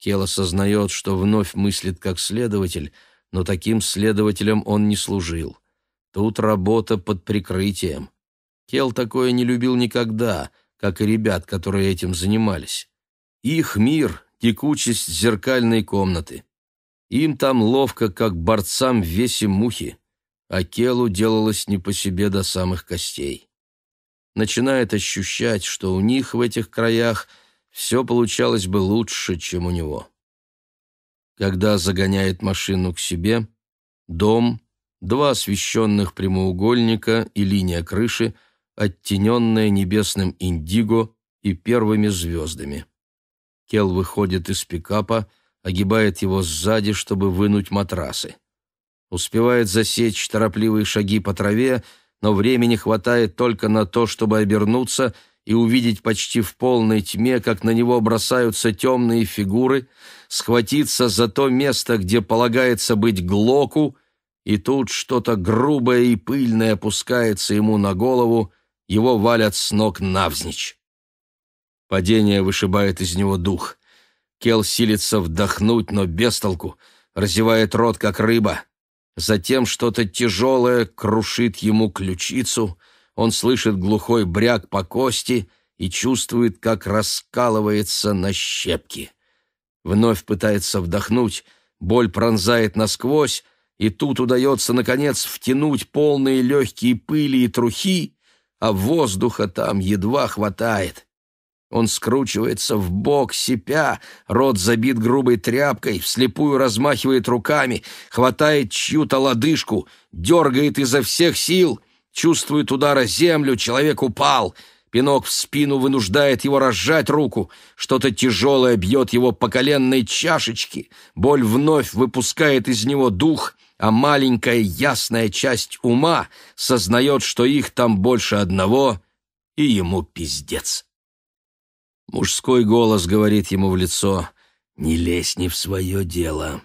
Кел осознает, что вновь мыслит как следователь, но таким следователем он не служил. Тут работа под прикрытием. Кел такое не любил никогда, как и ребят, которые этим занимались. Их мир — текучесть зеркальной комнаты. Им там ловко, как борцам в весе мухи, а Келу делалось не по себе до самых костей. Начинает ощущать, что у них в этих краях — все получалось бы лучше, чем у него. Когда загоняет машину к себе, дом, два освещенных прямоугольника и линия крыши, оттененная небесным индиго и первыми звездами. Кел выходит из пикапа, огибает его сзади, чтобы вынуть матрасы. Успевает засечь торопливые шаги по траве, но времени хватает только на то, чтобы обернуться — и увидеть почти в полной тьме, как на него бросаются темные фигуры, схватиться за то место, где полагается быть глоку, и тут что-то грубое и пыльное опускается ему на голову, его валят с ног навзничь. Падение вышибает из него дух. Кел силится вдохнуть, но без толку, разевает рот, как рыба. Затем что-то тяжелое крушит ему ключицу — он слышит глухой бряк по кости и чувствует, как раскалывается на щепки. Вновь пытается вдохнуть, боль пронзает насквозь, и тут удается, наконец, втянуть полные легкие пыли и трухи, а воздуха там едва хватает. Он скручивается в бок, сипя, рот забит грубой тряпкой, вслепую размахивает руками, хватает чью-то лодыжку, дергает изо всех сил — Чувствует удар о землю, человек упал. Пинок в спину вынуждает его разжать руку. Что-то тяжелое бьет его по коленной чашечке. Боль вновь выпускает из него дух, а маленькая ясная часть ума сознает, что их там больше одного, и ему пиздец. Мужской голос говорит ему в лицо «Не лезь не в свое дело».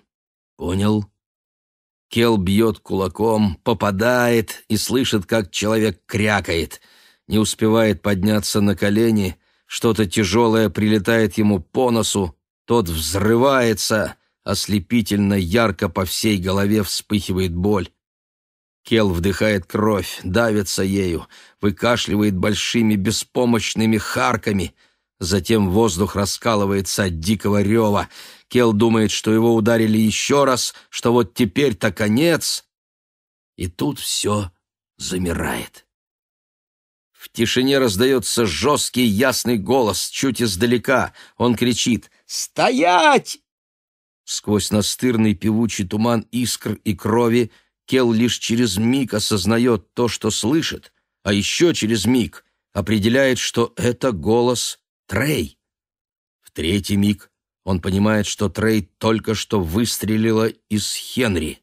«Понял?» Кел бьет кулаком, попадает и слышит, как человек крякает. Не успевает подняться на колени, что-то тяжелое прилетает ему по носу, тот взрывается, ослепительно ярко по всей голове вспыхивает боль. Кел вдыхает кровь, давится ею, выкашливает большими беспомощными харками. Затем воздух раскалывается от дикого рева — Кел думает, что его ударили еще раз, что вот теперь-то конец. И тут все замирает. В тишине раздается жесткий ясный голос, чуть издалека. Он кричит «Стоять!» Сквозь настырный певучий туман искр и крови Кел лишь через миг осознает то, что слышит, а еще через миг определяет, что это голос Трей. В третий миг он понимает, что Трей только что выстрелила из Хенри.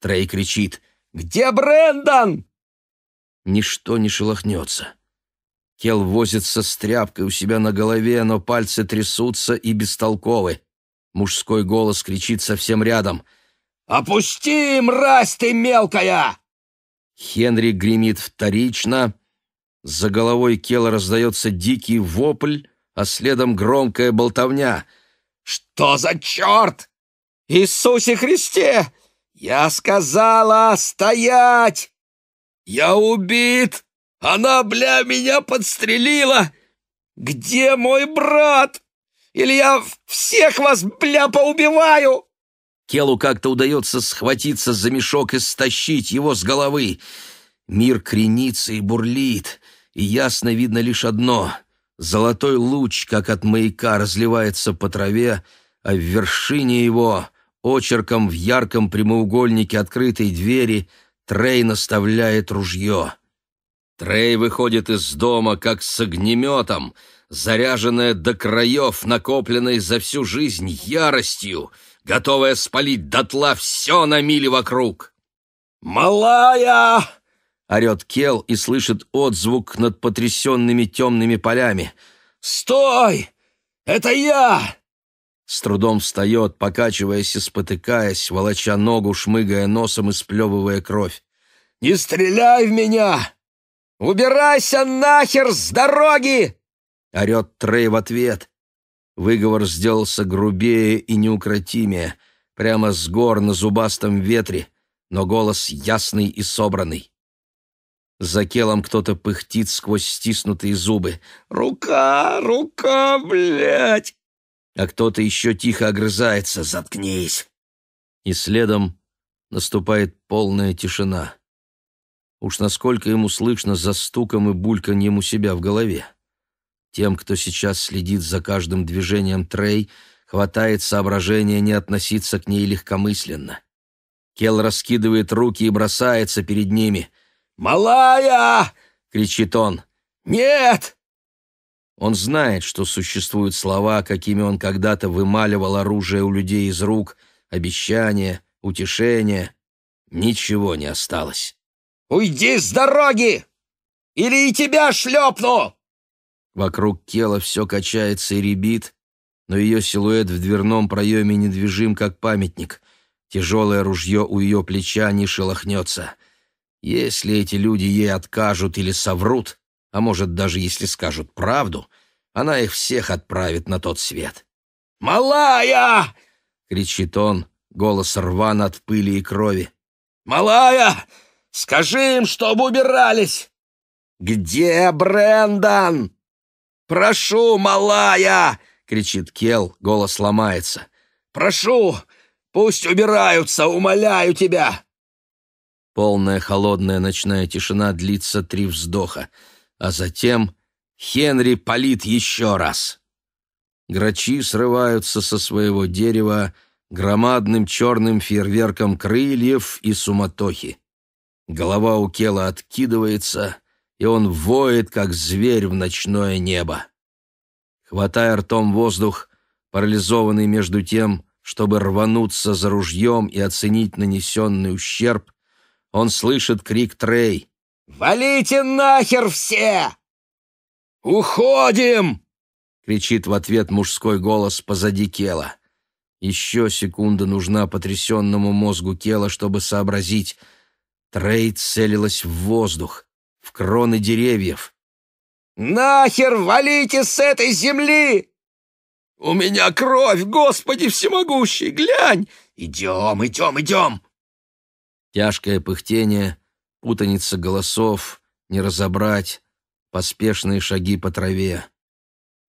Трей кричит «Где Брэндон?" Ничто не шелохнется. Кел возится с тряпкой у себя на голове, но пальцы трясутся и бестолковы. Мужской голос кричит совсем рядом. «Опусти, мразь ты мелкая!» Хенри гремит вторично. За головой Кела раздается дикий вопль, а следом громкая болтовня. «Что за черт? Иисусе Христе! Я сказала стоять! Я убит! Она, бля, меня подстрелила! Где мой брат? Или я всех вас, бля, поубиваю?» Келу как-то удается схватиться за мешок и стащить его с головы. Мир кренится и бурлит, и ясно видно лишь одно — Золотой луч, как от маяка, разливается по траве, а в вершине его, очерком в ярком прямоугольнике открытой двери, Трей наставляет ружье. Трей выходит из дома, как с огнеметом, заряженная до краев, накопленной за всю жизнь яростью, готовая спалить дотла все на миле вокруг. «Малая!» орет Кел и слышит отзвук над потрясенными темными полями. «Стой! Это я!» С трудом встает, покачиваясь и спотыкаясь, волоча ногу, шмыгая носом и сплевывая кровь. «Не стреляй в меня! Убирайся нахер с дороги!» — орет Трей в ответ. Выговор сделался грубее и неукротимее, прямо с гор на зубастом ветре, но голос ясный и собранный. За келом кто-то пыхтит сквозь стиснутые зубы. «Рука! Рука, блядь!» А кто-то еще тихо огрызается. «Заткнись!» И следом наступает полная тишина. Уж насколько ему слышно за стуком и бульканьем у себя в голове. Тем, кто сейчас следит за каждым движением Трей, хватает соображения не относиться к ней легкомысленно. Кел раскидывает руки и бросается перед ними. «Малая!» — кричит он. «Нет!» Он знает, что существуют слова, какими он когда-то вымаливал оружие у людей из рук, обещания, утешения. Ничего не осталось. «Уйди с дороги! Или и тебя шлепну!» Вокруг Кела все качается и рябит, но ее силуэт в дверном проеме недвижим, как памятник. Тяжелое ружье у ее плеча не шелохнется. Если эти люди ей откажут или соврут, а может, даже если скажут правду, она их всех отправит на тот свет. «Малая!» — кричит он, голос рван от пыли и крови. «Малая, скажи им, чтобы убирались!» «Где Брендан?» «Прошу, малая!» — кричит Кел, голос ломается. «Прошу, пусть убираются, умоляю тебя!» Полная холодная ночная тишина длится три вздоха, а затем Хенри палит еще раз. Грачи срываются со своего дерева громадным черным фейерверком крыльев и суматохи. Голова у Кела откидывается, и он воет, как зверь в ночное небо. Хватая ртом воздух, парализованный между тем, чтобы рвануться за ружьем и оценить нанесенный ущерб, он слышит крик Трей. «Валите нахер все!» «Уходим!» — кричит в ответ мужской голос позади Кела. Еще секунда нужна потрясенному мозгу Кела, чтобы сообразить. Трей целилась в воздух, в кроны деревьев. «Нахер валите с этой земли!» «У меня кровь, Господи всемогущий, глянь! Идем, идем, идем!» Тяжкое пыхтение, путаница голосов, не разобрать, поспешные шаги по траве.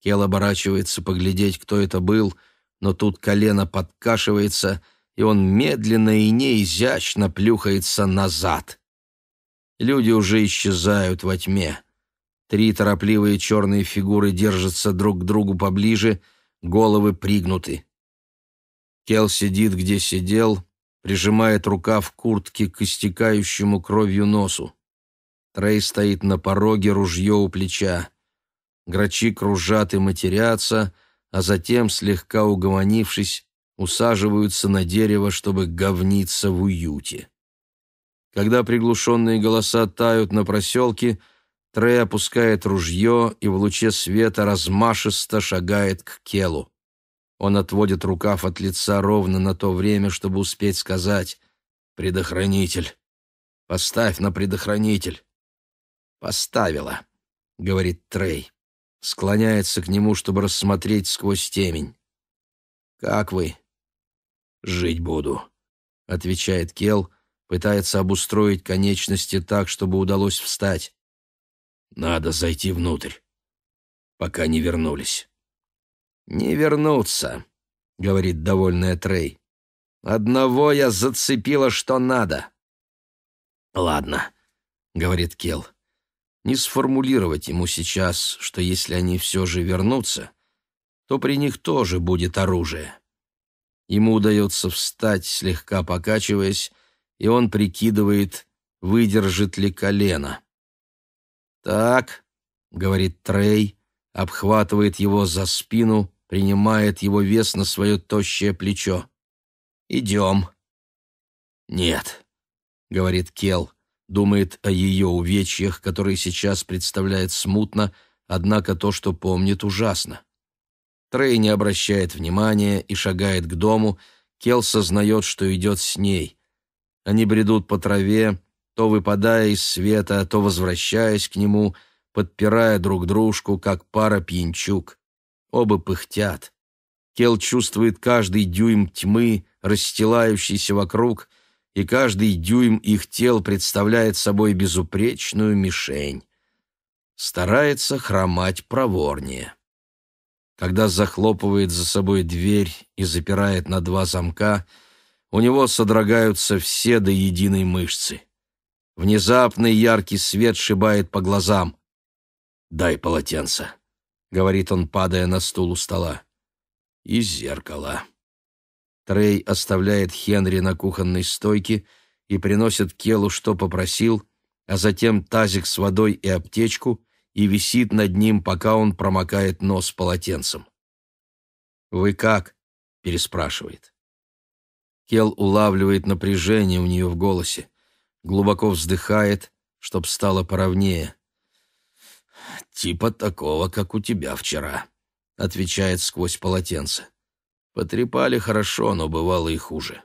Кел оборачивается поглядеть, кто это был, но тут колено подкашивается, и он медленно и неизящно плюхается назад. Люди уже исчезают во тьме. Три торопливые черные фигуры держатся друг к другу поближе, головы пригнуты. Кел сидит, где сидел, прижимает рука в куртке к истекающему кровью носу. Трей стоит на пороге, ружье у плеча. Грачи кружат и матерятся, а затем, слегка угомонившись, усаживаются на дерево, чтобы говниться в уюте. Когда приглушенные голоса тают на проселке, Трей опускает ружье и в луче света размашисто шагает к келу. Он отводит рукав от лица ровно на то время, чтобы успеть сказать «Предохранитель! Поставь на предохранитель!» «Поставила», — говорит Трей. Склоняется к нему, чтобы рассмотреть сквозь темень. «Как вы?» «Жить буду», — отвечает Кел, пытается обустроить конечности так, чтобы удалось встать. «Надо зайти внутрь, пока не вернулись». «Не вернуться», — говорит довольная Трей. «Одного я зацепила, что надо». «Ладно», — говорит Кел. «Не сформулировать ему сейчас, что если они все же вернутся, то при них тоже будет оружие». Ему удается встать, слегка покачиваясь, и он прикидывает, выдержит ли колено. «Так», — говорит Трей, обхватывает его за спину принимает его вес на свое тощее плечо. «Идем». «Нет», — говорит Кел, думает о ее увечьях, которые сейчас представляет смутно, однако то, что помнит, ужасно. Трей не обращает внимания и шагает к дому, Кел сознает, что идет с ней. Они бредут по траве, то выпадая из света, то возвращаясь к нему, подпирая друг дружку, как пара пьянчуг. Оба пыхтят. Кел чувствует каждый дюйм тьмы, расстилающейся вокруг, и каждый дюйм их тел представляет собой безупречную мишень. Старается хромать проворнее. Когда захлопывает за собой дверь и запирает на два замка, у него содрогаются все до единой мышцы. Внезапный яркий свет шибает по глазам. «Дай полотенце», говорит он, падая на стул у стола. И зеркало. Трей оставляет Хенри на кухонной стойке и приносит Келу, что попросил, а затем тазик с водой и аптечку и висит над ним, пока он промокает нос полотенцем. «Вы как?» — переспрашивает. Кел улавливает напряжение у нее в голосе, глубоко вздыхает, чтоб стало поровнее. «Типа такого, как у тебя вчера», — отвечает сквозь полотенце. «Потрепали хорошо, но бывало и хуже».